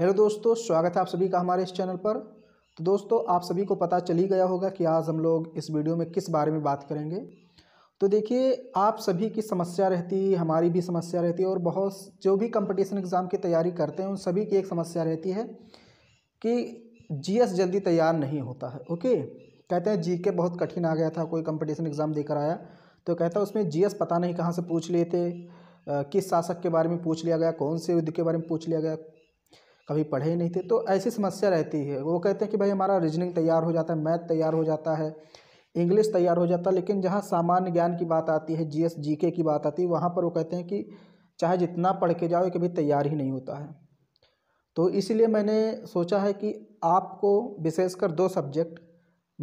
hello दोस्तों स्वागत है आप सभी का हमारे इस चैनल पर तो दोस्तों आप सभी को पता चली गया होगा कि आज हम लोग इस वीडियो में किस बारे में बात करेंगे तो देखिए आप सभी की समस्या रहती है हमारी भी समस्या रहती है और बहुत जो भी कंपटीशन एग्ज़ाम की तैयारी करते हैं उन सभी की एक समस्या रहती है कि जी जल्दी तैयार नहीं होता है ओके कहते हैं जी के बहुत कठिन आ गया था कोई कम्पटिशन एग्ज़ाम देकर आया तो कहता है उसमें जी पता नहीं कहाँ से पूछ लिए थे किस शासक के बारे में पूछ लिया गया कौन से युद्ध के बारे में पूछ लिया गया कभी पढ़े ही नहीं थे तो ऐसी समस्या रहती है वो कहते हैं कि भाई हमारा रीजनिंग तैयार हो जाता है मैथ तैयार हो जाता है इंग्लिश तैयार हो जाता है लेकिन जहाँ सामान्य ज्ञान की बात आती है जी एस की बात आती है वहाँ पर वो कहते हैं कि चाहे जितना पढ़ के जाओ कभी तैयार ही नहीं होता है तो इसलिए मैंने सोचा है कि आपको विशेषकर दो सब्जेक्ट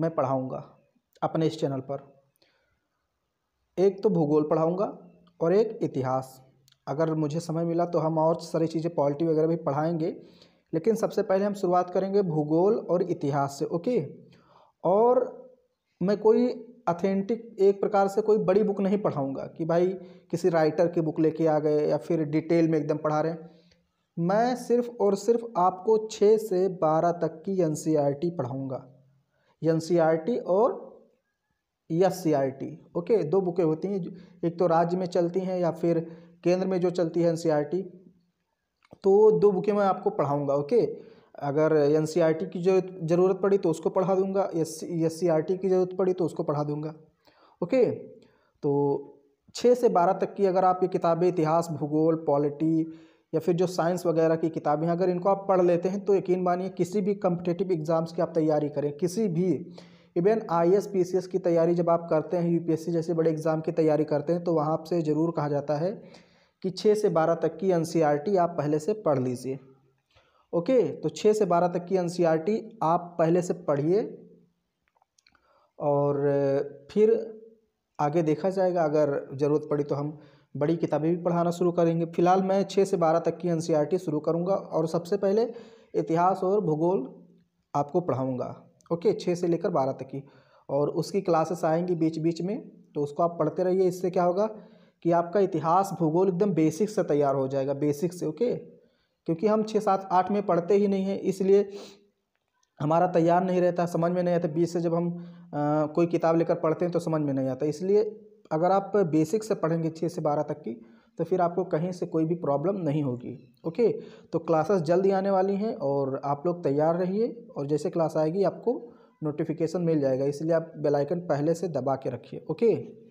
मैं पढ़ाऊँगा अपने इस चैनल पर एक तो भूगोल पढ़ाऊँगा और एक इतिहास अगर मुझे समय मिला तो हम और सारी चीज़ें पॉलिटी वगैरह भी पढ़ाएंगे लेकिन सबसे पहले हम शुरुआत करेंगे भूगोल और इतिहास से ओके और मैं कोई अथेंटिक एक प्रकार से कोई बड़ी बुक नहीं पढ़ाऊँगा कि भाई किसी राइटर की बुक लेके आ गए या फिर डिटेल में एकदम पढ़ा रहे हैं मैं सिर्फ और सिर्फ आपको छः से बारह तक की एन पढ़ाऊँगा एन और एस e ओके दो बुकें होती हैं एक तो राज्य में चलती हैं या फिर केंद्र में जो चलती है एन e तो दो बुकें मैं आपको पढ़ाऊँगा ओके अगर एन e की जो ज़रूरत पड़ी तो उसको पढ़ा दूंगा एस सी e की ज़रूरत पड़ी तो उसको पढ़ा दूँगा ओके तो छः से बारह तक की अगर आप ये किताबें इतिहास भूगोल पॉलिटी या फिर जो साइंस वगैरह की किताबें हैं अगर इनको आप पढ़ लेते हैं तो यकीन मानिए किसी भी कम्पिटेटिव एग्ज़ाम्स की आप तैयारी करें किसी भी even I S P C S की तैयारी जब आप करते हैं यू पी एस सी जैसे बड़े एग्ज़ाम की तैयारी करते हैं तो वहाँ आपसे ज़रूर कहा जाता है कि छः से बारह तक की एन e आप पहले से पढ़ लीजिए ओके तो छः से बारह तक की एन e आप पहले से पढ़िए और फिर आगे देखा जाएगा अगर ज़रूरत पड़ी तो हम बड़ी किताबें भी पढ़ाना शुरू करेंगे फिलहाल मैं छः से बारह तक की एन e शुरू करूँगा और सबसे पहले इतिहास और भूगोल आपको पढ़ाऊँगा ओके छः से लेकर बारह तक की और उसकी क्लासेस आएंगी बीच बीच में तो उसको आप पढ़ते रहिए इससे क्या होगा कि आपका इतिहास भूगोल एकदम बेसिक से तैयार हो जाएगा बेसिक से ओके क्योंकि हम छः सात आठ में पढ़ते ही नहीं हैं इसलिए हमारा तैयार नहीं रहता समझ में नहीं आता बीस से जब हम आ, कोई किताब लेकर पढ़ते हैं तो समझ में नहीं आता इसलिए अगर आप बेसिक से पढ़ेंगे छः से बारह तक की तो फिर आपको कहीं से कोई भी प्रॉब्लम नहीं होगी ओके तो क्लासेस जल्दी आने वाली हैं और आप लोग तैयार रहिए और जैसे क्लास आएगी आपको नोटिफिकेशन मिल जाएगा इसलिए आप बेलाइकन पहले से दबा के रखिए ओके